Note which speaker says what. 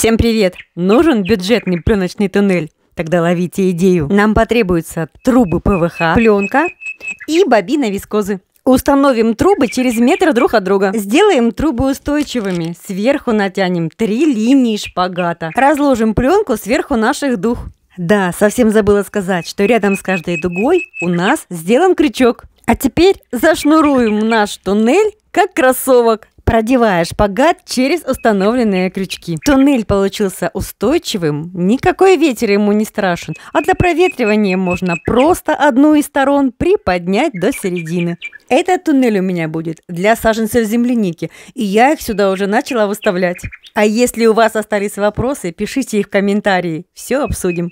Speaker 1: Всем привет! Нужен бюджетный пленочный туннель? Тогда ловите идею. Нам потребуются трубы ПВХ, пленка и бобина вискозы. Установим трубы через метр друг от друга. Сделаем трубы устойчивыми. Сверху натянем три линии шпагата. Разложим пленку сверху наших дух. Да, совсем забыла сказать, что рядом с каждой дугой у нас сделан крючок. А теперь зашнуруем наш туннель как кроссовок продевая шпагат через установленные крючки. Туннель получился устойчивым, никакой ветер ему не страшен, а для проветривания можно просто одну из сторон приподнять до середины. Этот туннель у меня будет для саженцев земляники, и я их сюда уже начала выставлять. А если у вас остались вопросы, пишите их в комментарии, все обсудим.